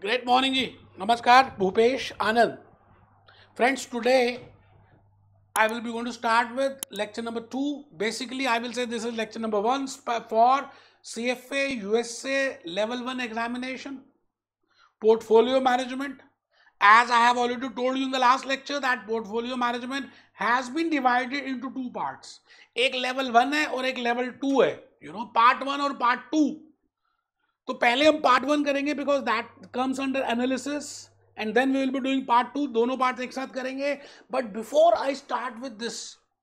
Great morning जी नमस्कार Bhupesh Anand friends today I will be going to start with lecture number two basically I will say this is lecture number one for C F A USA level one examination portfolio management as I have already told you in the last lecture that portfolio management has been divided into two part एक level one है और एक level two है you know part one और part two तो पहले हम part one करेंगे because that comes under analysis and then we will be doing part two दोनों पार्ट एक साथ करेंगे but before I start with this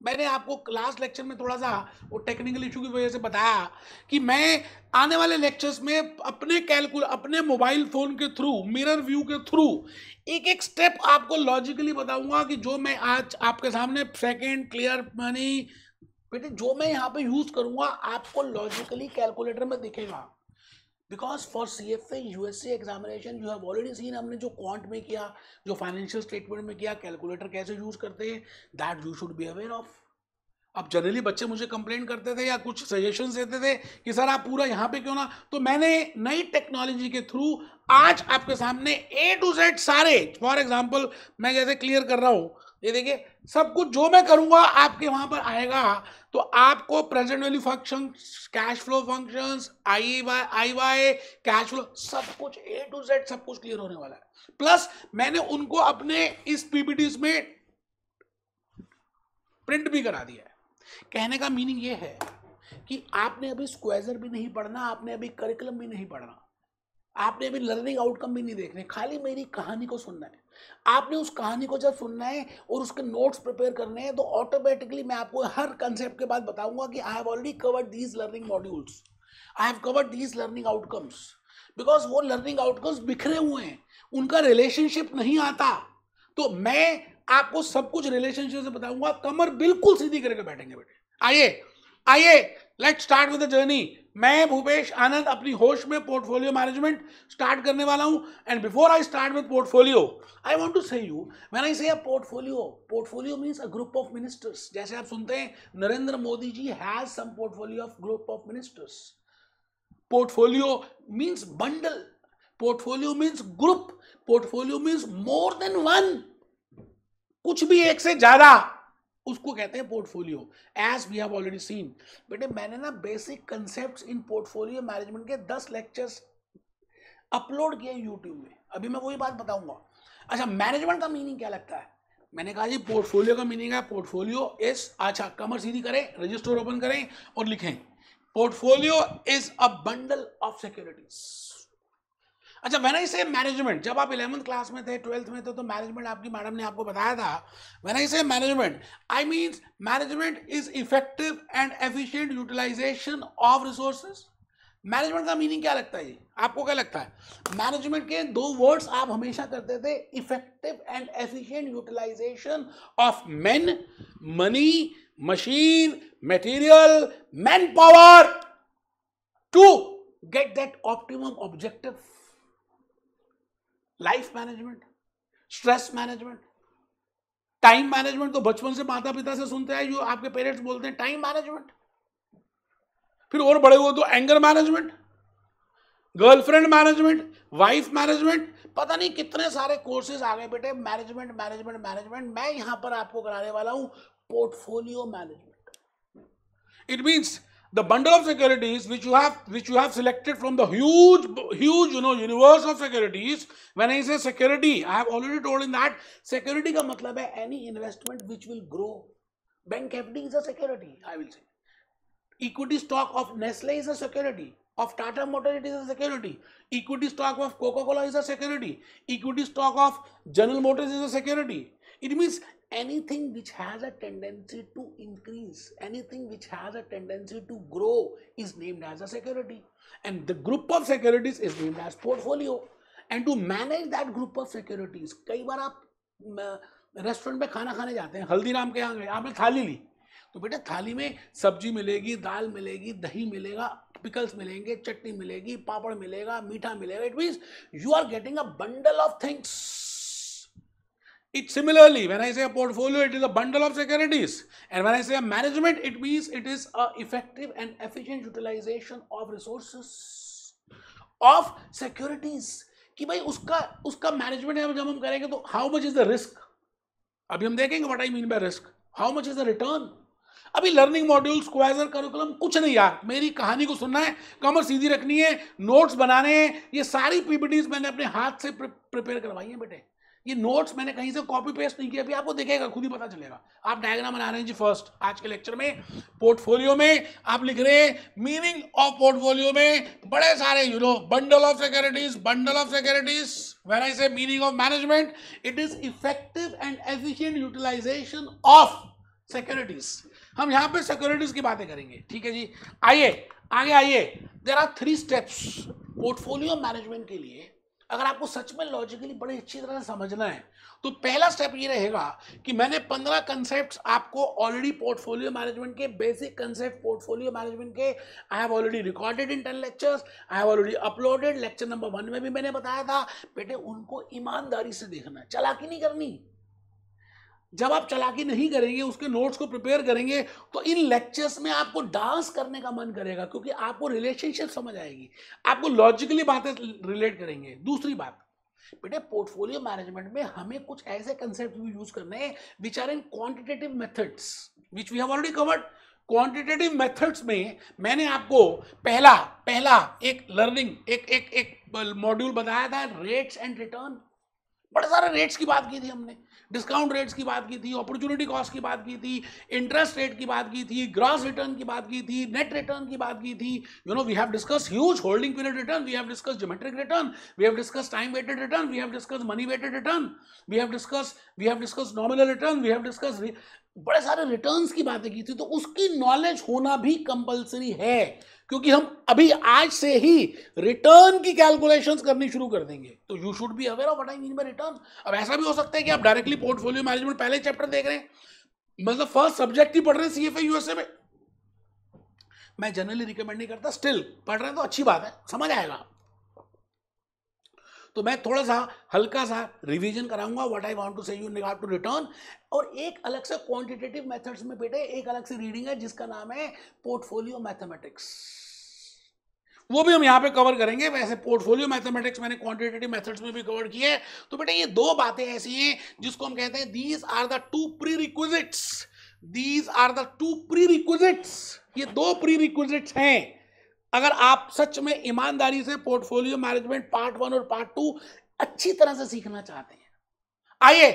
मैंने आपको लास्ट लेक्चर में थोड़ा सा वो टेक्निकल इशू की वजह से बताया कि मैं आने वाले लेक्चर्स में अपने कैलकुल अपने मोबाइल फ़ोन के थ्रू मिरर व्यू के थ्रू एक एक स्टेप आपको लॉजिकली बताऊंगा कि जो मैं आज आपके सामने सेकेंड क्लियर मनी बेटे जो मैं यहाँ पे यूज़ करूँगा आपको लॉजिकली कैलकुलेटर में दिखेगा because for C F A U S examination you have already seen हमने जो क्वांट में किया जो फाइनेंशियल स्टेटमेंट में किया कैलकुलेटर कैसे यूज़ करते हैं that you should be aware of अब जनरली बच्चे मुझे कंप्लेन करते थे या कुछ सजेशन देते थे कि सर आप पूरा यहाँ पे क्यों ना तो मैंने नई टेक्नोलॉजी के थ्रू आज आपके सामने ए टू जेड सारे फॉर एग्जाम्पल मैं जैसे क्लियर कर रहा हूँ ये देखिए सब कुछ जो मैं करूंगा आपके वहां पर आएगा तो आपको present value function cash flow function I Y I Y cash flow सब कुछ ए टू जेड सब कुछ क्लियर होने वाला है प्लस मैंने उनको अपने इस पीपीटी में प्रिंट भी करा दिया है कहने का मीनिंग ये है कि आपने अभी स्क्वेजर भी नहीं पढ़ना आपने अभी करिकुलम भी नहीं पढ़ना आपने अभी लर्निंग आउटकम भी नहीं देखने खाली मेरी कहानी को सुनना है आपने उस कहानी को जब सुनना है और उसके नोट्स प्रिपेयर करने हैं तो ऑटोमेटिकली मैं आपको हर कंसेप्ट के बाद बताऊंगा कि I have already covered these learning modules I have covered these learning outcomes because वो लर्निंग आउटकम्स बिखरे हुए हैं उनका रिलेशनशिप नहीं आता तो मैं आपको सब कुछ रिलेशनशिप से बताऊंगा कमर बिल्कुल सीधी करके बैठेंगे बेटे आइए आइए let start with the journey मैं भूपेश आनंद अपनी होश में पोर्टफोलियो मैनेजमेंट स्टार्ट करने वाला हूं and before I start with portfolio I want to say you when I say portfolio portfolio means a group of ministers जैसे आप सुनते हैं Narendra Modi ji has some portfolio of group of ministers portfolio means bundle portfolio means group portfolio means more than one कुछ भी एक से ज्यादा उसको कहते हैं portfolio as we have already seen बेटे मैंने ना बेसिक कंसेप्ट इन पोर्टफोलियो मैनेजमेंट के दस लेक्चर्स अपलोड किए यूट्यूब में अभी मैं वही बात बताऊंगा अच्छा मैनेजमेंट का मीनिंग क्या लगता है मैंने कहा जी पोर्टफोलियो का मीनिंग है पोर्टफोलियो इज अच्छा कमर सीधी करें रजिस्टर ओपन करें और लिखें portfolio is a bundle of securities अच्छा वेन आई से मैनेजमेंट जब आप इलेवंथ क्लास में थे ट्वेल्थ में थे तो मैनेजमेंट आपकी मैडम ने आपको बताया था when I say management I means management is effective and efficient utilization of resources management का मीनिंग क्या लगता है आपको क्या लगता है मैनेजमेंट के दो वर्ड्स आप हमेशा करते थे effective and efficient utilization of men money machine material man power to get that optimum objective life management stress management time management तो बचपन से माता पिता से सुनते हैं जो आपके पेरेंट्स बोलते हैं टाइम मैनेजमेंट फिर और बड़े हुए तो anger management girlfriend management wife management पता नहीं कितने सारे कोर्सेज आ गए बेटे मैनेजमेंट मैनेजमेंट मैनेजमेंट मैं यहां पर आपको कराने वाला हूं portfolio management it means the bundle of securities which you have which you have selected from the huge huge you know universe of securities when i say security i have already told in that security ka matlab hai any investment which will grow bank fd is a security i will say equity stock of nestle is a security of Tata Motor it is a security. Equity stock of Coca-Cola is a security. Equity stock of General Motors is a security. It means anything which has a tendency to increase, anything which has a tendency to grow is named as a security. And the group of securities is named as portfolio. And to manage that group of securities कई बार आप restaurant में खाना खाने जाते हैं हल्दीराम के यहाँ गए आपने थाली ली तो बेटा थाली में सब्जी मिलेगी दाल मिलेगी दही मिलेगा पिकल्स मिलेंगे चटनी मिलेगी पापड़ मिलेगा मीठा मिलेगा it means you are getting a bundle of things It similarly, when I say a portfolio, it is a bundle of securities. And when I say a management, it means it is a effective and efficient utilization of resources of securities. कि भाई उसका उसका management जब हम करेंगे तो how much is the risk अभी हम देखेंगे what I mean by risk how much is the return अभी लर्निंग मॉड्यूल्स क्वाइजर करिकुलम कुछ नहीं यार मेरी कहानी को सुनना है कमर सीधी रखनी है नोट्स बनाने हैं ये सारी पीपीटीज मैंने अपने हाथ से प्रिपेयर करवाई है बेटे ये नोट्स मैंने कहीं से कॉपी पेस्ट नहीं किया अभी आपको देखेगा खुद ही पता चलेगा आप डायग्राम बना रहे हैं जी फर्स्ट आज के लेक्चर में पोर्टफोलियो में आप लिख रहे हैं मीनिंग ऑफ पोर्टफोलियो में बड़े सारे you know bundle of securities bundle of securities where I say meaning of management it is effective and efficient utilization of securities हम यहाँ पे सिक्योरिटीज की बातें करेंगे ठीक है जी आइए आगे आइए there are three steps portfolio management के लिए अगर आपको सच में लॉजिकली बड़े अच्छी तरह से समझना है तो पहला स्टेप ये रहेगा कि मैंने पंद्रह कंसेप्ट आपको ऑलरेडी पोर्टफोलियो मैनेजमेंट के बेसिक कंसेप्ट पोर्टफोलियो मैनेजमेंट के I have already recorded in ten lectures I have already uploaded lecture number one में भी मैंने बताया था बेटे उनको ईमानदारी से देखना चालाकी नहीं करनी जब आप चलाकी नहीं करेंगे उसके नोट्स को प्रिपेयर करेंगे तो इन लेक्चर्स में आपको डांस करने का मन करेगा क्योंकि आपको रिलेशनशिप समझ आएगी आपको लॉजिकली बातें रिलेट करेंगे दूसरी बात बेटे पोर्टफोलियो मैनेजमेंट में हमें कुछ ऐसे कंसेप्ट भी यूज करने हैं which are in quantitative methods which we have already covered quantitative methods में मैंने आपको पहला पहला एक लर्निंग एक एक एक मॉड्यूल बताया था रेट्स एंड रिटर्न बड़े सारे रेट्स की बात की थी हमने डिस्काउंट रेट्स की बात की थी अपॉर्चुनिटी कॉस्ट की बात की थी इंटरेस्ट रेट की बात की थी ग्रॉस रिटर्न की बात की थी नेट रिटर्न की बात की थी you know we have discuss huge holding period return we have discuss geometric return we have discuss time weighted return we have discuss money weighted return we have discuss we have discuss nominal return we have discuss बड़े सारे returns की बातें की थी तो उसकी knowledge होना भी कंपलसरी है क्योंकि हम अभी आज से ही रिटर्न की कैलकुलेशंस करनी शुरू कर देंगे तो you should be aware of what I mean by return अब ऐसा भी हो सकता है कि आप डायरेक्टली पोर्टफोलियो मैनेजमेंट पहले चैप्टर देख रहे हैं मतलब फर्स्ट सब्जेक्ट ही पढ़ रहे हैं सीएफए यूएसए में मैं जनरली रिकमेंड नहीं करता स्टिल पढ़ रहे हैं तो अच्छी बात है समझ आएगा तो मैं थोड़ा सा हल्का सा रिवीजन कराऊंगा what I want to say you regard to return और एक अलग से क्वांटिटेटिव मेथड्स में बेटे एक अलग से रीडिंग है जिसका नाम है पोर्टफोलियो मैथमेटिक्स वो भी हम यहाँ पे कवर करेंगे वैसे पोर्टफोलियो मैथमेटिक्स मैंने क्वांटिटेटिव मेथड्स में भी कवर किए है तो बेटा ये दो बातें ऐसी हैं जिसको हम कहते हैं these are the two prerequisites these are the two prerequisites ये दो प्री रिक्विजिट्स हैं अगर आप सच में ईमानदारी से पोर्टफोलियो मैनेजमेंट पार्ट वन और पार्ट टू अच्छी तरह से सीखना चाहते हैं आइए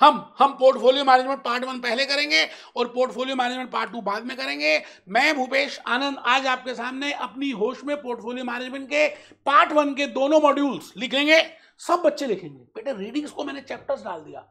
हम हम पोर्टफोलियो मैनेजमेंट पार्ट वन पहले करेंगे और पोर्टफोलियो मैनेजमेंट पार्ट टू बाद में करेंगे मैं भूपेश आनंद आज आपके सामने अपनी होश में पोर्टफोलियो मैनेजमेंट के पार्ट वन के दोनों मॉड्यूल्स लिखेंगे सब बच्चे लिखेंगे बेटे रीडिंग्स को मैंने चैप्टर्स डाल दिया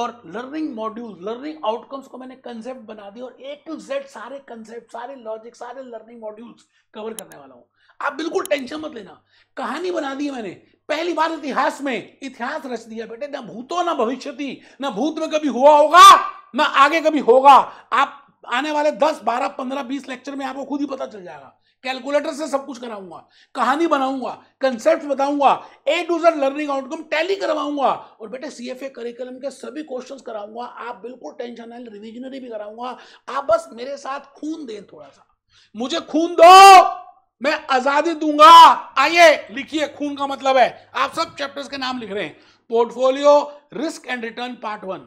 और लर्निंग मॉड्यूल लर्निंग आउटकम्स को मैंने कंसेप्ट बना दिया और ए टू जेड सारे कंसेप्ट सारे लॉजिक सारे लर्निंग मॉड्यूल्स कवर करने वाला हूँ आप बिल्कुल टेंशन मत लेना कहानी बना दी मैंने पहली बार इतिहास में इतिहास रच दिया बेटे ना भूतो ना भविष्य ना भूत में कभी हुआ होगा ना आगे कभी होगा आप आने वाले दस बारह पंद्रह बीस लेक्चर में आपको खुद ही पता चल जाएगा कैलकुलेटर से सब कुछ कराऊंगा कहानी बनाऊंगा कंसेप्ट बताऊंगा A to Z learning outcome tally करवाऊंगा और बेटे सी एफ ए करिकुलम के सभी क्वेश्चन कराऊंगा आप बिल्कुल टेंशन ना रिविजनरी भी कराऊंगा आप बस मेरे साथ खून दें थोड़ा सा मुझे खून दो मैं आजादी दूंगा आइए लिखिए खून का मतलब है आप सब चैप्टर्स के नाम लिख रहे हैं portfolio risk and return part one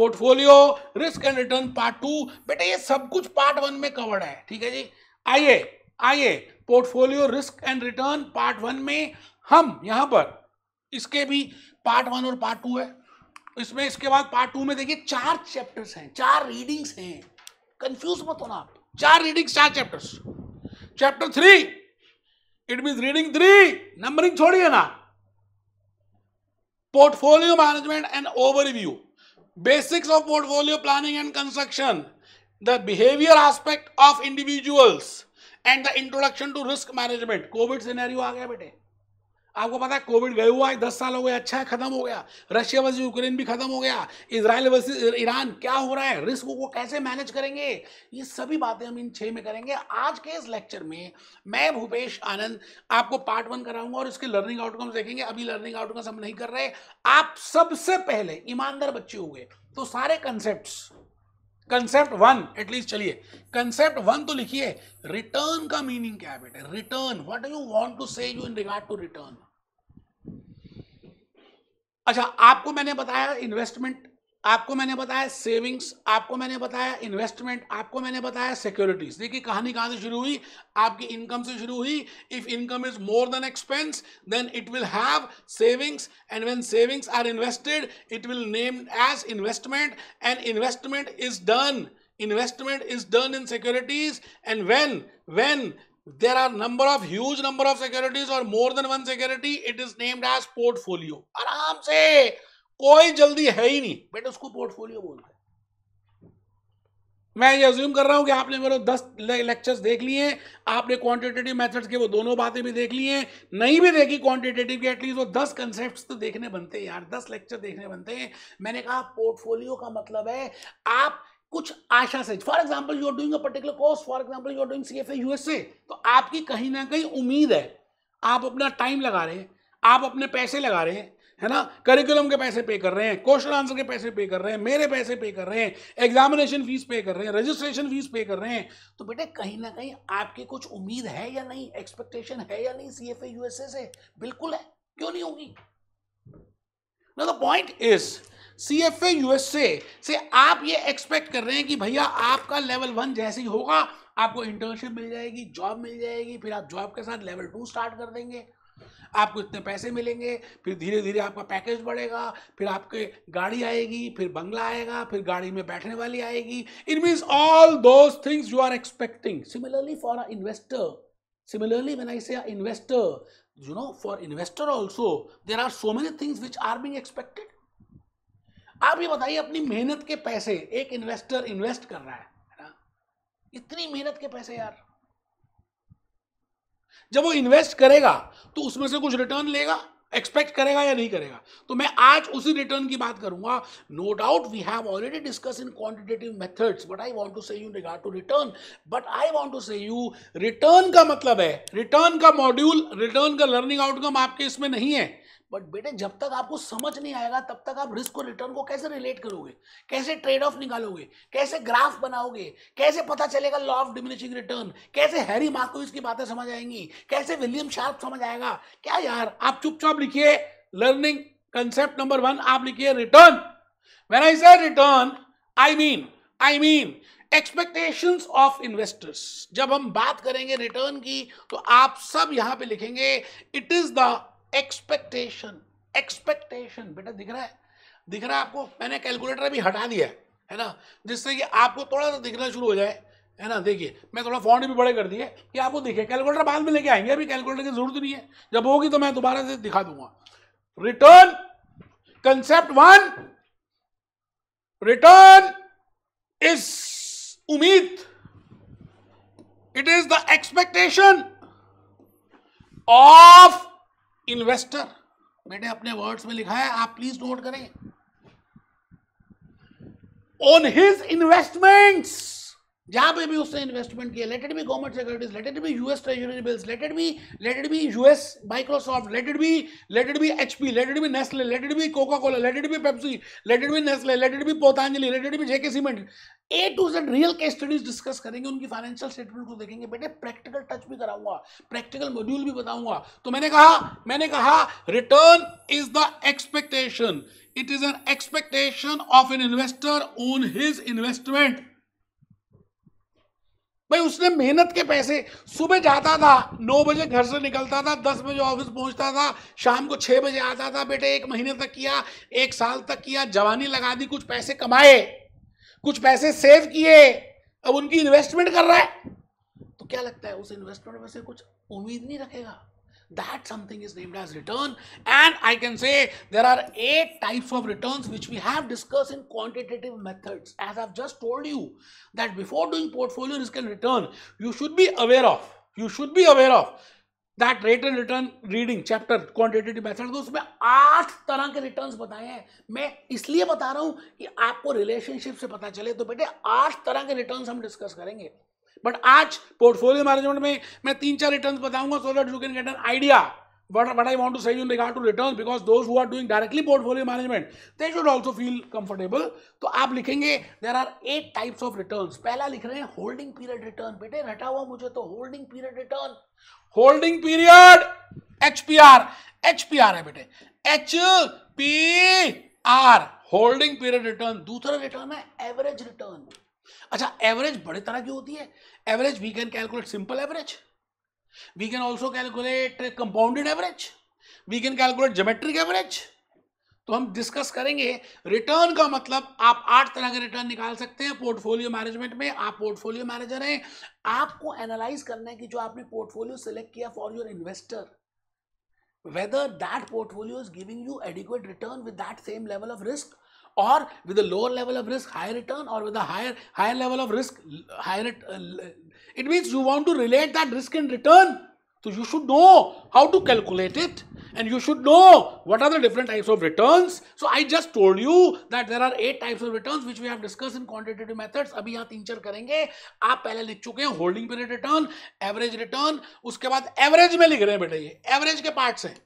portfolio risk and return part two बेटा ये सब कुछ पार्ट वन में कवर्ड है ठीक है जी आइए आइए portfolio risk and return part one में हम यहां पर इसके भी पार्ट वन और पार्ट टू है इसमें इसके बाद पार्ट टू में देखिए चार चैप्टर्स हैं चार रीडिंग्स हैं कंफ्यूज मत होना आप चार रीडिंग्स चार chapters chapter three it mean reading three numbering छोड़िए ना portfolio management and overview basics of portfolio planning and construction the behaviour aspect of individuals and the introduction to risk management COVID scenario आ गया बेटे आपको पता है Covid गए हुआ है दस साल हो गए अच्छा है खत्म हो गया रशिया वर्सेस यूक्रेन भी खत्म हो गया इसराइल वर्सेस ईरान क्या हो रहा है रिस्क को कैसे मैनेज करेंगे ये सभी बातें हम इन छह में करेंगे आज के इस लेक्चर में मैं भूपेश आनंद आपको पार्ट वन कराऊंगा और इसके लर्निंग आउटकम्स देखेंगे अभी लर्निंग आउटकम्स हम नहीं कर रहे आप सबसे पहले ईमानदार बच्चे हुए तो सारे कंसेप्ट कंसेप्ट वन एटलीस्ट चलिए कंसेप्ट वन तो लिखिए रिटर्न का मीनिंग क्या है बेटे return what you want to say you in regard to return अच्छा आपको मैंने बताया इन्वेस्टमेंट आपको मैंने बताया सेविंग्स आपको मैंने बताया इन्वेस्टमेंट आपको मैंने बताया सिक्योरिटीज देखिए कहानी कहां से शुरू हुई आपकी इनकम से शुरू हुई if income is more than expense then it will have savings and when savings are invested it will named as investment and investment is done investment is done in securities and when when there are number of huge number of securities or more than one security it is named as portfolio आराम से कोई जल्दी है ही नहीं बेटा उसको portfolio बोलते हैं मैं ये अज्यूम कर रहा हूं कि आपने मेरे दस लेक्चर्स देख लिए आपने क्वांटिटेटिव मेथड्स के वो दोनों बातें भी देख ली हैं नहीं भी देखी क्वांटिटेटिव के एटलीस्ट वो दस कंसेप्ट तो देखने बनते हैं यार दस लेक्चर देखने बनते हैं मैंने कहा पोर्टफोलियो का मतलब है आप कुछ आशा से for example you are doing a particular course for example you are doing C F USA तो आपकी कहीं ना कहीं उम्मीद है आप अपना टाइम लगा रहे हैं आप अपने पैसे लगा रहे हैं है ना करिकुलम के पैसे पे कर रहे हैं क्वेश्चन आंसर के पैसे पे कर रहे हैं मेरे पैसे पे कर रहे हैं एग्जामिनेशन फीस पे कर रहे हैं रजिस्ट्रेशन फीस पे कर रहे हैं तो बेटे कहीं ना कहीं आपकी कुछ उम्मीद है या नहीं एक्सपेक्टेशन है या नहीं सी एफ यूएसए से बिल्कुल है क्यों नहीं होगी ना the point is C F A USA से आप ये एक्सपेक्ट कर रहे हैं कि भैया आपका लेवल वन जैसे ही होगा आपको इंटर्नशिप मिल जाएगी जॉब मिल जाएगी फिर आप जॉब के साथ लेवल टू स्टार्ट कर देंगे आपको इतने पैसे मिलेंगे फिर धीरे धीरे आपका पैकेज बढ़ेगा फिर आपके गाड़ी आएगी फिर बंगला आएगा फिर गाड़ी में बैठने वाली आएगी it means all those things you are expecting similarly for a investor similarly man I say investor you know for investor also there are so many things which are being expected आप ये बताइए अपनी मेहनत के पैसे एक investor invest कर रहा है ना इतनी मेहनत के पैसे यार जब वो इन्वेस्ट करेगा तो उसमें से कुछ रिटर्न लेगा एक्सपेक्ट करेगा या नहीं करेगा तो मैं आज उसी रिटर्न की बात करूंगा no doubt we have already discuss in quantitative methods but I want to say you regard to return but I want to say you return का मतलब है रिटर्न का मॉड्यूल रिटर्न का लर्निंग आउटकम आपके इसमें नहीं है बट बेटे जब तक आपको समझ नहीं आएगा तब तक आप रिस्क और रिटर्न को कैसे रिलेट करोगे कैसे ट्रेड ऑफ निकालोगे कैसे ग्राफ बनाओगे कैसे पता चलेगा लॉ ऑफ डिमिनिशिंग रिटर्न कैसे हैरी मार्को इसकी बातें समझ आएंगी कैसे विलियम शार्प समझ आएगा क्या यार आप चुपचाप लिखिए लर्निंग कंसेप्ट नंबर वन आप लिखिए return when I say return I mean I mean expectations of investors जब हम बात करेंगे रिटर्न की तो आप सब यहां पे लिखेंगे it is the expectation expectation बेटा दिख रहा है दिख रहा है आपको मैंने कैलकुलेटर भी हटा दिया है है ना जिससे कि आपको थोड़ा सा दिखना शुरू हो जाए है ना देखिए मैं थोड़ा फॉन्ट भी बड़े कर दिए कि आपको दिखे कैलकुलेटर बाद में लेके आएंगे अभी कैलकुलेटर की जरूरत नहीं है जब होगी तो मैं दोबारा से दिखा दूंगा return concept one return is उम्मीद it is the expectation of investor मैंने अपने वर्ड्स में लिखा है आप प्लीज नोट करें ऑन हिज इन्वेस्टमेंट्स जहां पे भी उसने इन्वेस्टमेंट किया let it be government securities let it be US treasury bills let it be let it be US Microsoft let it be let it be HP let it be Nestle let it be Coca Cola let it be Pepsi let it be Nestle let it B पोतांजलि let it be JK cement A to Z real case studies डिस्कस करेंगे उनकी financial statement को देखेंगे बेटे practical touch भी कराऊंगा practical module भी बताऊंगा तो मैंने कहा मैंने कहा return is the expectation it is an expectation of an investor on his investment भाई उसने मेहनत के पैसे सुबह जाता था नौ बजे घर से निकलता था दस बजे ऑफिस पहुंचता था शाम को छः बजे आता था बेटे एक महीने तक किया एक साल तक किया जवानी लगा दी कुछ पैसे कमाए कुछ पैसे सेव किए अब उनकी इन्वेस्टमेंट कर रहा है तो क्या लगता है उस इन्वेस्टमेंट में से कुछ उम्मीद नहीं रखेगा that something is named as return and I can say there are eight types of returns which we have discussed in quantitative methods as I've just told you that before doing portfolio risk and return you should be aware of you should be aware of that rate and return reading chapter quantitative method तो उसमें आठ तरह के returns बताए हैं मैं इसलिए बता रहा हूं कि आपको relationship से पता चले तो बेटे आठ तरह के returns हम discuss करेंगे बट आज पोर्टफोलियो मैनेजमेंट में मैं तीन चार रिटर्न बताऊंगा so that you can get an idea but but I want to सही टू रिटर्न बिकॉज दोज हुआ doing directly portfolio management they should also feel comfortable तो आप लिखेंगे there are eight types of return पहला लिख रहे हैं holding period return बेटे रटा हुआ मुझे तो holding period return holding period H P R H P R है बेटे H P R holding period return दूसरा रिटर्न है एवरेज रिटर्न अच्छा एवरेज बड़े तरह की होती है average we can calculate simple average we can also calculate compounded average we can calculate geometric average तो हम डिस्कस करेंगे रिटर्न का मतलब आप आठ तरह के रिटर्न निकाल सकते हैं पोर्टफोलियो मैनेजमेंट में आप पोर्टफोलियो मैनेजर हैं आपको एनालाइज करना है कि जो आपने पोर्टफोलियो सेलेक्ट किया for your investor whether that portfolio is giving you adequate return with that same level of risk or with a lower level of risk higher return or with a higher higher level of risk higher it means you want to relate that risk and return so you should know how to calculate it and you should know what are the different types of returns. So I just told you that there are eight types of returns which we have discussed in quantitative methods. अभी यहाँ तीन चार करेंगे आप पहले लिख चुके हैं holding period return average return उसके बाद एवरेज में लिख रहे हैं बेटा ये एवरेज के पार्ट्स हैं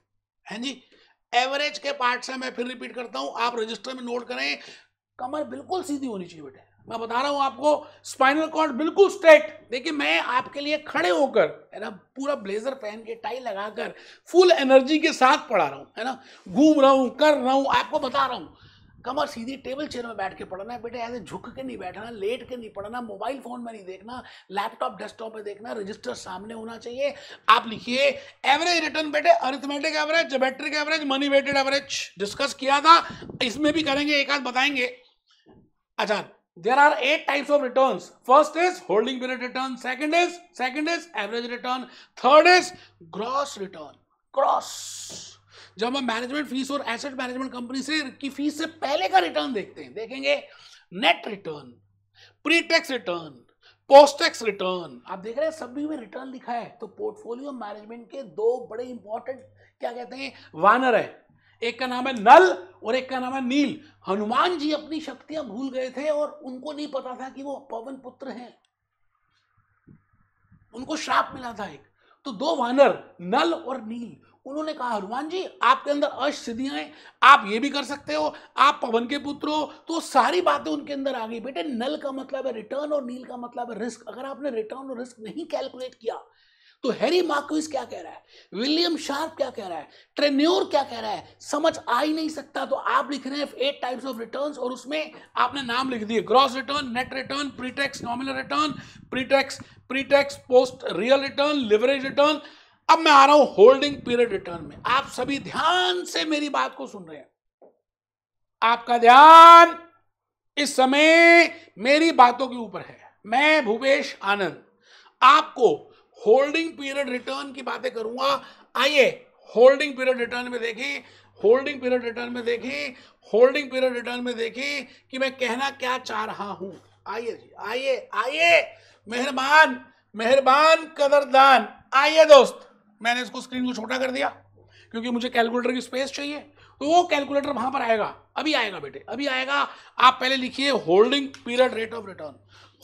हैं जी एवरेज के पार्ट से मैं फिर रिपीट करता हूं आप रजिस्टर में नोट करें कमर बिल्कुल सीधी होनी चाहिए बेटे मैं बता रहा हूं आपको स्पाइनल कॉर्ड बिल्कुल स्ट्रेट देखिए मैं आपके लिए खड़े होकर है ना पूरा ब्लेजर पहन के टाई लगाकर फुल एनर्जी के साथ पढ़ा रहा हूं है ना घूम रहा हूं कर रहा हूं आपको बता रहा हूं कमर सीधी टेबल चेयर में बैठ के पढ़ना है बेटे ऐसे झुक के नहीं बैठना लेट के नहीं पढ़ना मोबाइल फोन में नहीं देखना लैपटॉप डेस्कटॉप में देखना रजिस्टर सामने होना चाहिए आप लिखिए एवरेज रिटर्न बेटे arithmetic average geometric average money weighted average discuss किया था इसमें भी करेंगे एक आध बताएंगे अच्छा there are eight types of returns first is holding period return second is second is average return third is gross return gross जब हम मैनेजमेंट फीस और एसेट मैनेजमेंट कंपनी से की फीस से पहले का रिटर्न देखते हैं देखेंगे net return pre tax return post tax return आप देख रहे हैं सभी में रिटर्न लिखा है तो पोर्टफोलियो मैनेजमेंट के दो बड़े इंपॉर्टेंट क्या कहते हैं वानर है एक का नाम है नल और एक का नाम है नील हनुमान जी अपनी शक्तियां भूल गए थे और उनको नहीं पता था कि वो पवन पुत्र हैं उनको श्राप मिला था एक तो दो वानर नल और नील उन्होंने कहा हनुमान जी आपके अंदर असिद्धियां हैं आप ये भी कर सकते हो आप पवन के पुत्र हो तो सारी बातें उनके अंदर आ गई बेटे नल का मतलब है रिटर्न और नील का मतलब है रिस्क अगर आपने रिटर्न और रिस्क नहीं कैलकुलेट किया तो हैरी मार्क्विस क्या कह रहा है विलियम शार्प क्या कह रहा है ट्रेन्योर क्या कह रहा है समझ आ ही नहीं सकता तो आप लिख रहे हैं एट टाइप्स ऑफ रिटर्न्स और उसमें आपने नाम लिख दिए gross return net return pretax nominal return pretax pretax post real return leverage return अब मैं आ रहा हूं होल्डिंग पीरियड रिटर्न में आप सभी ध्यान से मेरी बात को सुन रहे हैं आपका ध्यान इस समय मेरी बातों के ऊपर है मैं भूपेश आनंद आपको होल्डिंग पीरियड रिटर्न की बातें करूंगा आइए होल्डिंग पीरियड रिटर्न में देखें होल्डिंग पीरियड रिटर्न में देखें होल्डिंग पीरियड रिटर्न में देखें कि मैं कहना क्या चाह रहा हूं आइए जी आइए आइए मेहरबान मेहरबान कदरदान आइए दोस्त मैंने इसको स्क्रीन को छोटा कर दिया क्योंकि मुझे कैलकुलेटर की स्पेस चाहिए तो वो कैलकुलेटर वहां पर आएगा अभी आएगा बेटे अभी आएगा आप पहले लिखिए holding period rate of return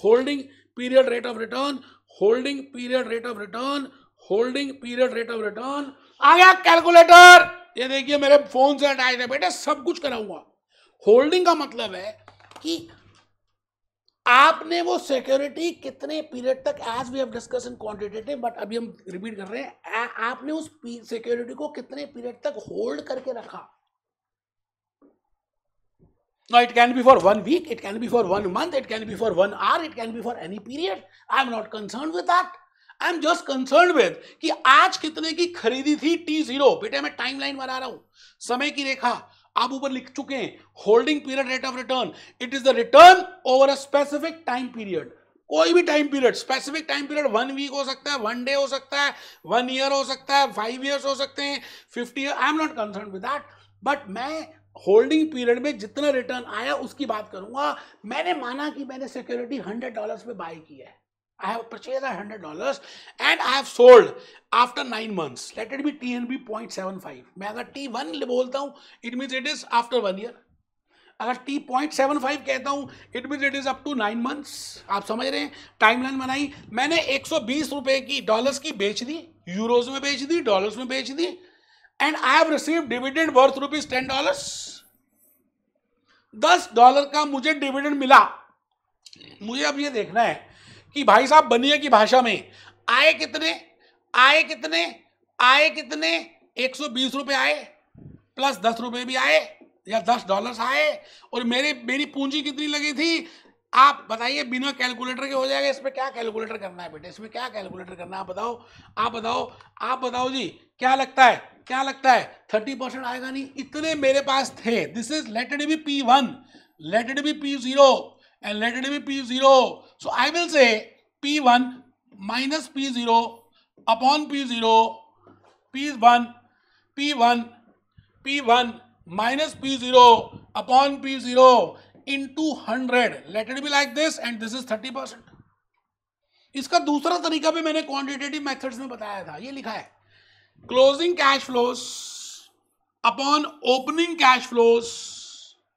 holding period rate of return holding period rate of return holding period rate of return आ गया कैलकुलेटर ये देखिए मेरे फोन से अटैच है बेटे सब कुछ करा हुआ होल्डिंग का मतलब है कि आपने वो सिक्योरिटी कितने पीरियड तक as we have discussed in quantitative but अभी हम रिपीट कर रहे हैं आपने उस सिक्योरिटी को कितने पीरियड तक होल्ड करके रखा Now it can be for one week, it can be for one month, it can be for one hour, it can be for any period. I'm not concerned with that. I am just concern with कि आज कितने की खरीदी थी T zero बेटे मैं time line बना रहा हूं समय की रेखा आप ऊपर लिख चुके हैं holding period rate of return it is the return over a specific time period कोई भी time period specific time period one week हो सकता है वन डे हो सकता है वन ईयर हो सकता है फाइव ईयर्स हो सकते हैं fifty year I am not concern with that but मैं होल्डिंग पीरियड में जितना रिटर्न आया उसकी बात करूंगा मैंने माना कि मैंने सिक्योरिटी हंड्रेड डॉलर पे बाय की है I have purchased hundred dollars and I have sold after nine months. Let it be TNB 0.75. मैं अगर T1 it means it is after one year. अगर टी पॉइंट सेवन फाइव कहता हूँ it mean it is up to nine months आप समझ रहे हैं timeline बनाई मैंने एक सौ बीस रुपए की डॉलर्स की बेच दी यूरोज में बेच दी डॉलर्स में बेच दी and I have receive dividend worth rupees ten dollars दस डॉलर का मुझे डिविडेंड मिला मुझे अब ये देखना है कि भाई साहब बनिए की भाषा में आए कितने आए कितने आए कितने एक सौ बीस रुपए आए प्लस दस रुपए भी आए या दस डॉलर्स आए और मेरे मेरी पूंजी कितनी लगी थी आप बताइए बिना कैलकुलेटर के हो जाएगा इसमें क्या कैलकुलेटर करना है बेटे इसमें क्या कैलकुलेटर करना है आप बताओ आप बताओ आप बताओ जी क्या लगता है क्या लगता है थर्टी परसेंट आएगा नहीं इतने मेरे पास थे this is let it be P one let it be P zero and let it be P zero So I will say P1 minus P0 upon P0, P1, P1, P1 minus P0 upon P0 into 100. Let it be like this and this is 30 percent इसका दूसरा तरीका भी मैंने quantitative methods में बताया था ये लिखा है closing cash flows upon opening cash flows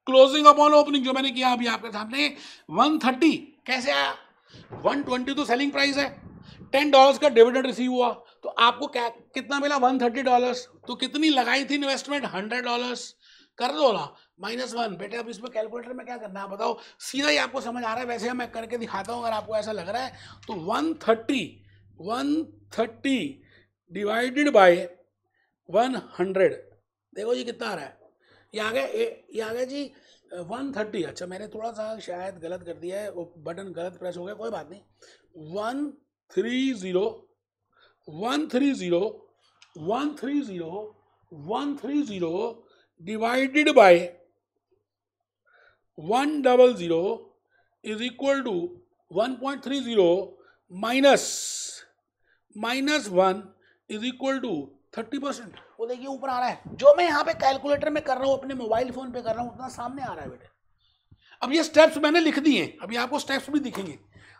closing upon opening जो मैंने किया अभी आपके सामने 130 कैसे आया वन ट्वेंटी तो सेलिंग प्राइस है टेन डॉलर्स का डिविडेंड रिसीव हुआ तो आपको क्या कितना मिला वन थर्टी डॉलर्स तो कितनी लगाई थी इन्वेस्टमेंट हंड्रेड डॉलर्स कर दो ना माइनस वन बेटे अब इसमें कैलकुलेटर में क्या करना है बताओ सीधा ही आपको समझ आ रहा है वैसे मैं करके दिखाता हूँ अगर आपको ऐसा लग रहा है तो one thirty one thirty divided by one hundred देखो जी कितना आ रहा है ये आ गया ये आ गया जी वन थर्टी अच्छा मैंने थोड़ा सा शायद गलत कर दिया है वो बटन गलत प्रेस हो गया कोई बात नहीं one three zero one three zero one three zero one three zero divided by one double zero is equal to one point three zero minus minus one is equal to thirty percent वो देखिए ऊपर आ रहा है जो मैं यहाँ पे calculator में कर रहा हूँ अपने मोबाइल फोन पे कर रहा हूँ उतना सामने आ रहा है बेटे अब ये स्टेप्स मैंने लिख दिए अभी आपको स्टेप्स भी दिखेंगे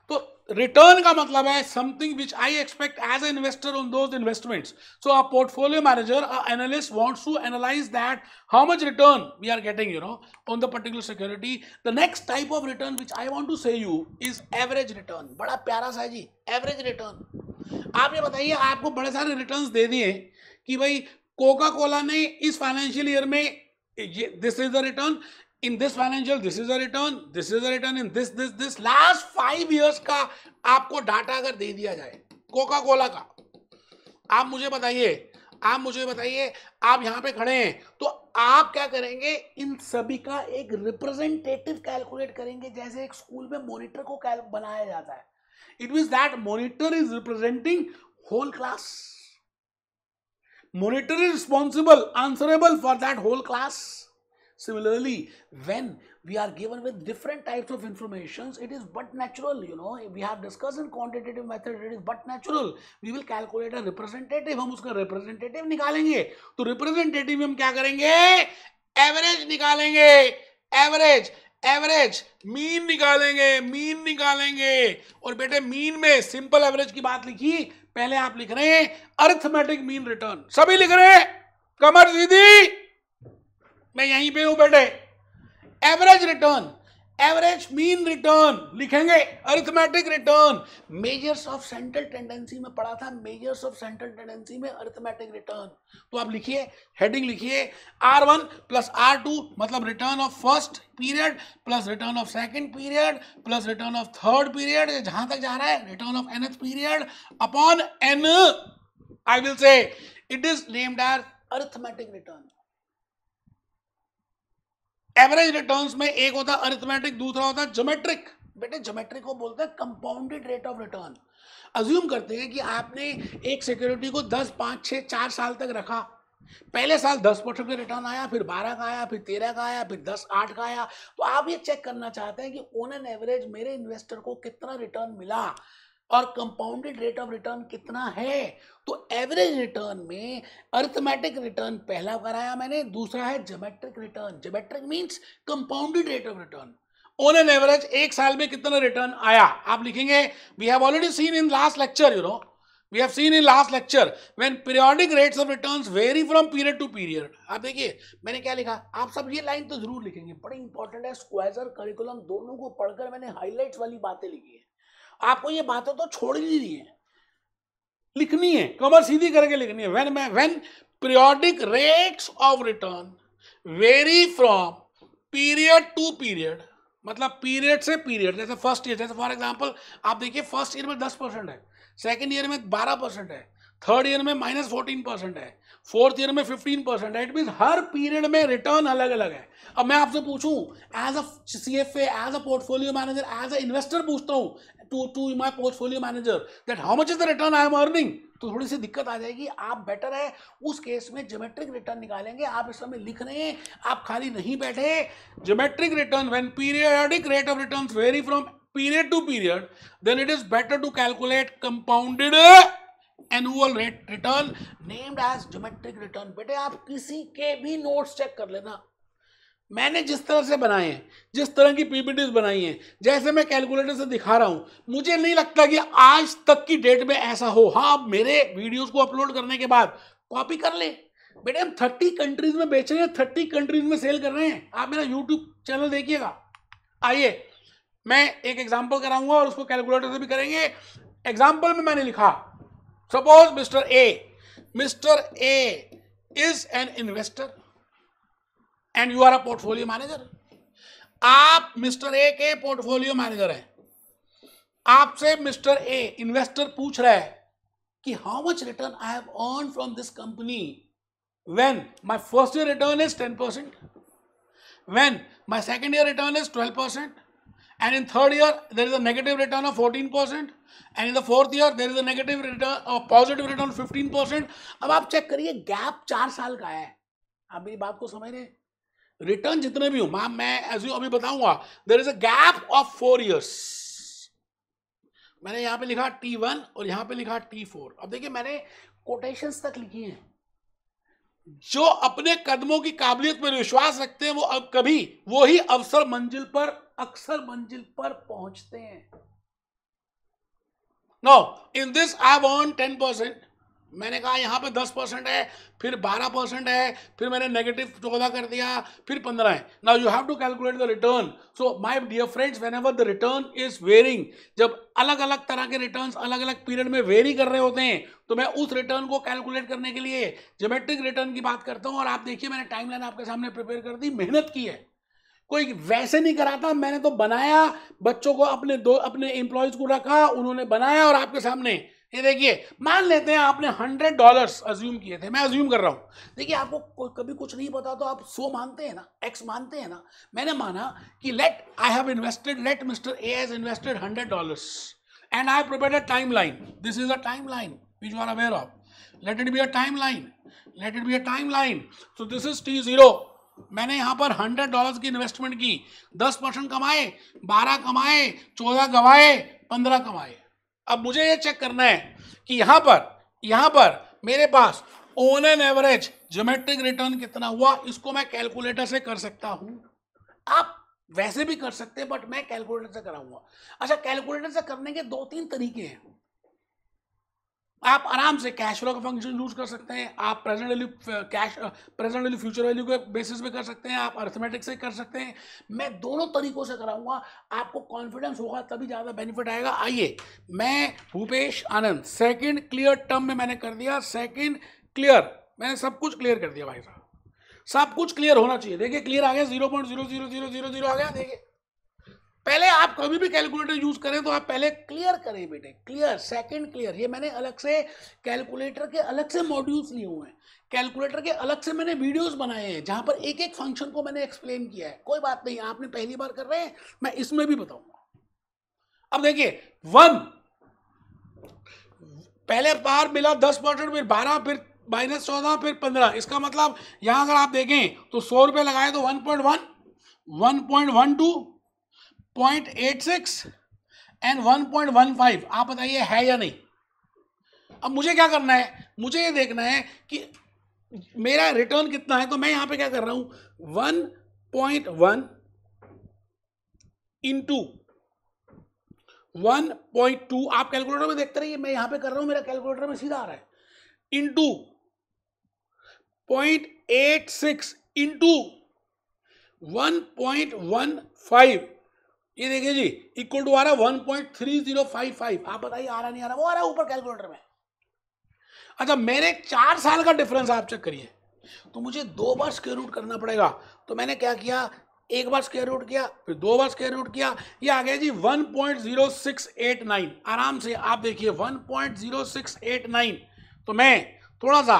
तो रिटर्न का मतलब है something which I expect as a investor on those investments so a portfolio manager analyst wants to analyse that how much return we are getting you know on the particular security the next type of return which I want to say you is average return बड़ा प्यारा सा जी average return आप ये बताइए आपको बड़े सारे return दे दिए कि भाई कोका कोला ने इस फाइनेंशियल ईयर में this is the return in this financial this is a return this is a return in this this this last five years का आपको डाटा अगर दे दिया जाए कोका कोला का आप मुझे बताइए आप मुझे बताइए आप यहां पे खड़े हैं तो आप क्या करेंगे इन सभी का एक रिप्रेजेंटेटिव कैलकुलेट करेंगे जैसे एक स्कूल में मॉनिटर को बनाया जाता है it mean that monitor is representing whole class monetary responsible, answerable for that whole class. Similarly, when we are given with different types of informations, it is but natural, you know, we have discussed in quantitative method, it is but natural. We will calculate a representative, hum uska representative nikalenge to representative hum kya karenge average nikalenge average average mean निकालेंगे mean निकालेंगे और बेटे mean में simple average की बात लिखी पहले आप लिख रहे हैं अर्थमेटिक मीन रिटर्न सभी लिख रहे हैं कमर दीदी मैं यहीं पे हूं बैठे average return average mean return लिखेंगे arithmetic return measures of central tendency में पढ़ा था मेजर्स ऑफ सेंट्रल टेंडेंसी में अरिथमेटिक रिटर्न तो आप लिखिए हेडिंग लिखिए R one plus R two मतलब return of first period plus return of second period plus return of third period जहां तक जा रहा है return of N period upon N I will say it is named as arithmetic return average return में एक होता है arithmetic दूसरा होता है जोमेट्रिक बेटे जोमेट्रिक को बोलते हैं compounded rate of return assume करते हैं कि आपने एक सिक्योरिटी को दस पाँच छः चार साल तक रखा पहले साल दस परसेंट का रिटर्न आया फिर बारह का आया फिर तेरह का आया फिर दस आठ का आया तो आप ये चेक करना चाहते हैं कि ओन एन एवरेज मेरे इन्वेस्टर को कितना रिटर्न मिला और कंपाउंडेड रेट ऑफ रिटर्न कितना है तो एवरेज रिटर्न में अर्थमेटिक रिटर्न पहला कराया मैंने दूसरा है geometric return geometric means compounded rate of return on an average एक साल में कितना रिटर्न आया आप लिखेंगे we have already seen in last lecture you know we have seen in last lecture when periodic rates of returns vary from period to period आप देखिए मैंने क्या लिखा आप सब ये लाइन तो जरूर लिखेंगे बड़ी इंपॉर्टेंट है स्क्वाजर करिकुलम दोनों को पढ़कर मैंने हाईलाइट्स वाली बातें लिखी है आपको ये बातें तो छोड़ ही नहीं है लिखनी है कमर सीधी करके लिखनी है व्हेन मैं when periodic rates of return vary from period to period मतलब पीरियड से पीरियड जैसे फर्स्ट ईयर जैसे फॉर एग्जांपल आप देखिए फर्स्ट ईयर में दस परसेंट है सेकेंड ईयर में बारह परसेंट है थर्ड ईयर में माइनस फोर्टीन परसेंट है फोर्थ ईयर में फिफ्टीन परसेंट है इट मीन हर पीरियड में रिटर्न अलग अलग है अब मैं आपसे पूछूं as a C F as a portfolio manager as a investor पूछता हूं to to my portfolio manager that how much is the return I am earning तो थोड़ी सी दिक्कत आ जाएगी आप बेटर है उस केस में ज्योमेट्रिक रिटर्न निकालेंगे आप इस समय लिख रहे हैं आप खाली नहीं बैठे geometric return when periodic rate of return vary from period to period then it is better to calculate compounded annual rate return named as geometric return बेटे आप किसी के भी नोट्स चेक कर लेना मैंने जिस तरह से बनाए हैं जिस तरह की पीपीटीज बनाई हैं जैसे मैं कैलकुलेटर से दिखा रहा हूं मुझे नहीं लगता कि आज तक की डेट में ऐसा हो हाँ आप मेरे वीडियोस को अपलोड करने के बाद कॉपी कर ले बेटे हम थर्टी कंट्रीज में बेच रहे हैं थर्टी कंट्रीज में सेल कर रहे हैं आप मेरा यूट्यूब चैनल देखिएगा आइए मैं एक एग्जाम्पल कराऊंगा और उसको कैलकुलेटर से भी करेंगे एग्जाम्पल में मैंने लिखा suppose mr a mr a is an investor and you are a portfolio manager आप mister A K portfolio manager हैं आपसे मिस्टर ए इन्वेस्टर पूछ रहा है कि how much return I have earn from this company when my first year return is 10%, when my second year return is 12%, And in third year, there is a negative return of 14%. and and in the fourth year there is a negative return positive return fifteen percent अब आप check करिए gap चार साल का है आप मेरी बात को समझ रहे रिटर्न जितने भी हो मैम मैं एज यू अभी बताऊंगा there is a gap of four years मैंने यहां पे लिखा टी वन और यहां पे लिखा टी फोर अब देखिए मैंने कोटेशन तक लिखी हैं जो अपने कदमों की काबिलियत पर विश्वास रखते हैं वो अब कभी वही अवसर मंजिल पर अक्सर मंजिल पर पहुंचते हैं no in this I want ten percent मैंने कहा यहां पे दस परसेंट है फिर बारह परसेंट है फिर मैंने नेगेटिव चौदह कर दिया फिर पंद्रह है now you have to calculate the return so my dear friends whenever the return is varying जब अलग अलग तरह के रिटर्न्स अलग अलग पीरियड में वेरी कर रहे होते हैं तो मैं उस रिटर्न को कैलकुलेट करने के लिए जोमेट्रिक रिटर्न की बात करता हूँ और आप देखिए मैंने टाइमलाइन आपके सामने प्रिपेयर कर दी मेहनत की है कोई वैसे नहीं कराता मैंने तो बनाया बच्चों को अपने दो अपने एम्प्लॉयज को रखा उन्होंने बनाया और आपके सामने ये देखिए मान लेते हैं आपने हंड्रेड डॉलर्स अज्यूम किए थे मैं अज्यूम कर रहा हूँ देखिए आपको कभी कुछ नहीं पता तो आप सो मानते हैं ना एक्स मानते हैं ना मैंने माना कि let I have invested let mister A as invested hundred dollars and I prepare a timeline this is a timeline which you are aware of let it be a timeline let it be a timeline so this is T zero मैंने यहाँ पर hundred dollar की investment की दस percent कमाए बारह कमाए चौदह गवाए पंद्रह कमाए अब मुझे ये चेक करना है कि यहाँ पर यहाँ पर मेरे पास on an average geometric return कितना हुआ इसको मैं कैलकुलेटर से कर सकता हूँ आप वैसे भी कर सकते हैं बट मैं कैलकुलेटर से कराऊंगा अच्छा कैलकुलेटर से करने के दो तीन तरीके हैं आप आराम से कैश फ्लो का फंक्शन यूज कर सकते हैं आप present value cash present value future value के बेसिस पे कर सकते हैं आप अर्थमेटिक से कर सकते हैं मैं दोनों तरीकों से कराऊंगा आपको कॉन्फिडेंस होगा तभी ज़्यादा बेनिफिट आएगा आइए मैं Bhupesh Anand second clear term में मैंने कर दिया सेकंड क्लियर मैंने सब कुछ क्लियर कर दिया भाई साहब सब कुछ क्लियर होना चाहिए देखिए क्लियर आ गया zero point zero zero zero zero zero आ गया देखिए पहले आप कभी भी कैलकुलेटर यूज करें तो आप पहले क्लियर करें बेटे क्लियर सेकंड क्लियर ये मैंने अलग से कैलकुलेटर के अलग से मॉड्यूल्स लिए हुए हैं कैलकुलेटर के अलग से मैंने वीडियोस बनाए हैं जहां पर एक एक फंक्शन को मैंने एक्सप्लेन किया है कोई बात नहीं आपने पहली बार कर रहे हैं मैं इसमें भी बताऊंगा अब देखिए वन पहले बार मिला दस परसेंट फिर बारह फिर माइनस चौदह फिर पंद्रह इसका मतलब यहां अगर आप देखें तो सौ रुपए लगाए तो one point one one point one two point eight six and one point one five आप बताइए है या नहीं अब मुझे क्या करना है मुझे ये देखना है कि मेरा रिटर्न कितना है तो मैं यहां पे क्या कर रहा हूं one point one into one point two आप कैलकुलेटर में देखते रहिए मैं यहां पे कर रहा हूं मेरा कैलकुलेटर में सीधा आ रहा है into point eight six into one point one five ये देखिए जी इक्वल टू आ रहा है आप बताइए आ रहा नहीं आ रहा वो आ रहा है ऊपर कैलकुलेटर में अच्छा मैंने चार साल का डिफरेंस आप चेक करिए तो मुझे दो बार स्केयर रूट करना पड़ेगा तो मैंने क्या किया एक बार स्केयर रूट किया फिर दो बार स्केयर रूट किया ये आ गया जी 1.0689 आराम से आप देखिए 1.0689 तो मैं थोड़ा सा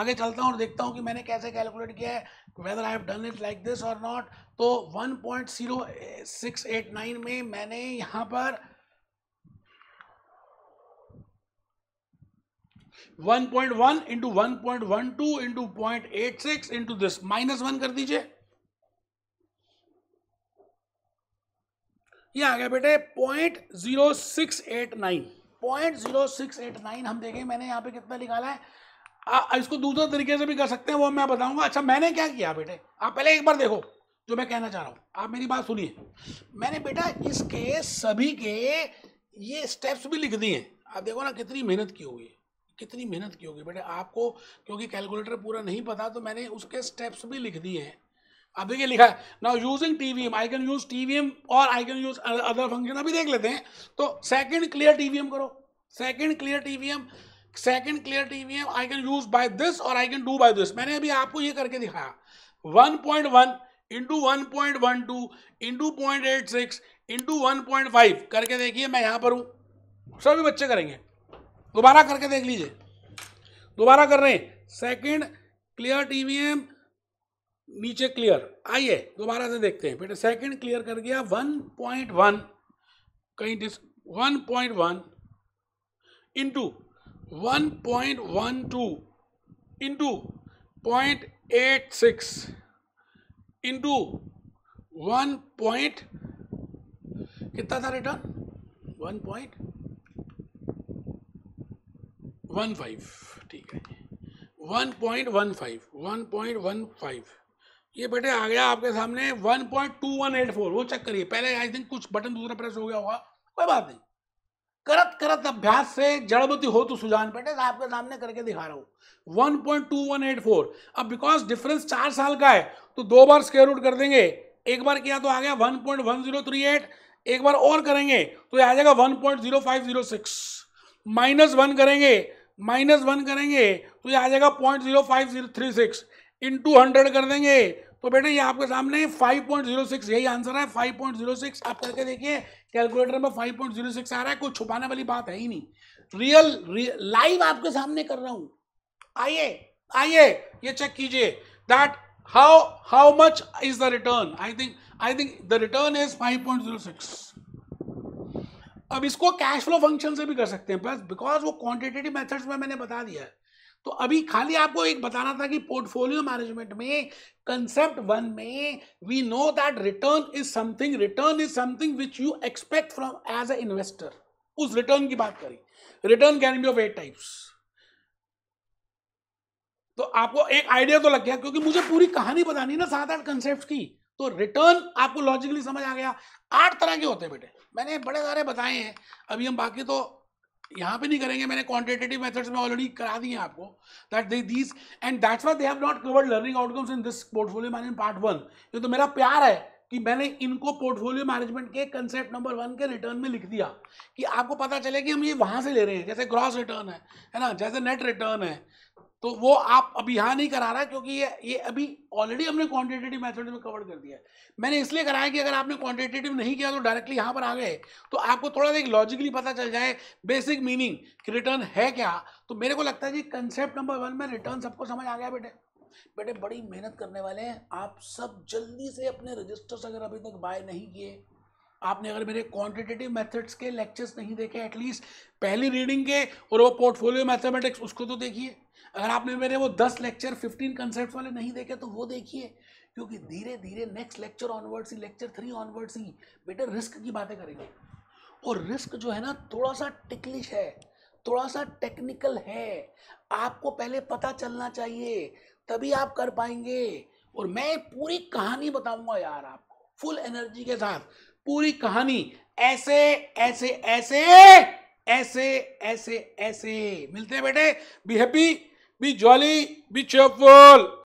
आगे चलता हूं और देखता हूं कि मैंने कैसे कैलकुलेट किया है whether I have done it like this or not तो 1.0689 में मैंने यहां पर 1.1 into one point one two into point eight six into this minus one कर दीजिए ये आ गया बेटे point zero six eight nine point zero six eight nine हम देखें मैंने यहां पे कितना निकाला है आ, इसको दूसरे तरीके से भी कर सकते हैं वो मैं बताऊंगा अच्छा मैंने क्या किया बेटे आप पहले एक बार देखो जो मैं कहना चाह रहा हूँ आप मेरी बात सुनिए मैंने बेटा इसके सभी के ये स्टेप्स भी लिख दिए हैं आप देखो ना कितनी मेहनत की होगी कितनी मेहनत की होगी बेटे आपको क्योंकि कैलकुलेटर पूरा नहीं पता तो मैंने उसके स्टेप्स भी लिख दिए हैं अब देखिए लिखा है now using TVM I can use T V M और I can use other function अभी देख लेते हैं तो सेकंड क्लियर टीवीएम करो second clear TVM second clear TVM I can use by this और I can do by this मैंने अभी आपको ये करके दिखाया 1.1 point one into one point one two into point eight six into one point five करके देखिए मैं यहाँ पर हूँ सभी बच्चे करेंगे दोबारा करके देख लीजिए दोबारा कर रहे हैं सेकेंड क्लियर टीवीएम नीचे क्लियर आइए दोबारा से देखते हैं बेटा सेकेंड क्लियर कर गया 1.1 कहीं this 1.1 into one point one two into point eight six into one point कितना था return one point one five ठीक है one point one five one point one five ये बेटे आ गया आपके सामने one point two one eight four वो चेक करिए पहले आई थिंक कुछ बटन दूसरा प्रेस हो गया होगा कोई बात नहीं करत करत अभ्यास से जड़बती हो तो सुजान पेटे तो आपके सामने करके दिखा रहा हूं 1.2184 अब बिकॉज डिफरेंस चार साल का है तो दो बार स्केयर रूट कर देंगे एक बार किया तो आ गया 1.1038 एक बार और करेंगे तो आ जाएगा 1.0506 माइनस वन करेंगे माइनस वन करेंगे तो ये आ जाएगा point zero five zero three six into hundred कर देंगे तो बेटा ये आपके सामने 5.06 यही आंसर है 5.06 आप करके देखिए कैलकुलेटर में 5.06 आ रहा है कोई छुपाने वाली बात है ही नहीं रियल लाइव आपके सामने कर रहा हूं आइए आइए ये चेक कीजिए that how how much is the return I think I think the return is 5.06 अब इसको कैश फ्लो फंक्शन से भी कर सकते हैं बस बिकॉज वो क्वान्टिटेटिव मैथड्स में मैंने बता दिया है तो अभी खाली आपको एक बताना था कि पोर्टफोलियो मैनेजमेंट में कंसेप्ट वन में we know that return is something return is something which you expect from as a investor उस रिटर्न की बात करी return can be of eight types तो आपको एक आइडिया तो लग गया क्योंकि मुझे पूरी कहानी बतानी ना सात आठ कंसेप्ट की तो रिटर्न आपको लॉजिकली समझ आ गया आठ तरह के होते हैं बेटे मैंने बड़े सारे बताए हैं अभी हम बाकी तो यहाँ पे नहीं करेंगे मैंने क्वांटिटेटिव मेथड्स में ऑलरेडी करा दिए आपको that they these and that's why they have not covered learning outcomes in this portfolio management part one ये तो मेरा प्यार है कि मैंने इनको पोर्टफोलियो मैनेजमेंट के कंसेप्ट नंबर वन के रिटर्न में लिख दिया कि आपको पता चले कि हम ये वहाँ से ले रहे हैं जैसे ग्रॉस रिटर्न है है ना जैसे नेट रिटर्न है तो वो आप अभी यहाँ नहीं करा रहा क्योंकि ये ये अभी ऑलरेडी हमने क्वांटिटेटिव मेथड में कवर कर दिया है मैंने इसलिए कराया कि अगर आपने क्वांटिटेटिव नहीं किया तो डायरेक्टली यहाँ पर आ गए तो आपको थोड़ा सा एक लॉजिकली पता चल जाए बेसिक मीनिंग कि रिटर्न है क्या तो मेरे को लगता है जी कंसेप्ट नंबर वन में रिटर्न सबको समझ आ गया बेटे बेटे बड़ी मेहनत करने वाले हैं आप सब जल्दी से अपने रजिस्टर्स अगर अभी तक बाय नहीं किए आपने अगर मेरे क्वांटिटेटिव मेथड्स के लेक्चर्स नहीं देखे एटलीस्ट पहली रीडिंग के और वो पोर्टफोलियो मैथमेटिक्स उसको तो देखिए अगर आपने मेरे वो दस लेक्चर फिफ्टीन कंसेप्ट वाले नहीं देखे तो वो देखिए क्योंकि धीरे धीरे नेक्स्ट लेक्चर ऑनवर्ड्स ही लेक्चर थ्री ऑनवर्ड्स ही बेटे रिस्क की बातें करेंगे और रिस्क जो है ना थोड़ा सा टिकलिश है थोड़ा सा टेक्निकल है आपको पहले पता चलना चाहिए तभी आप कर पाएंगे और मैं पूरी कहानी बताऊंगा यार आपको फुल एनर्जी के साथ पूरी कहानी ऐसे ऐसे ऐसे ऐसे ऐसे ऐसे मिलते हैं बेटे be happy Be jolly, be cheerful.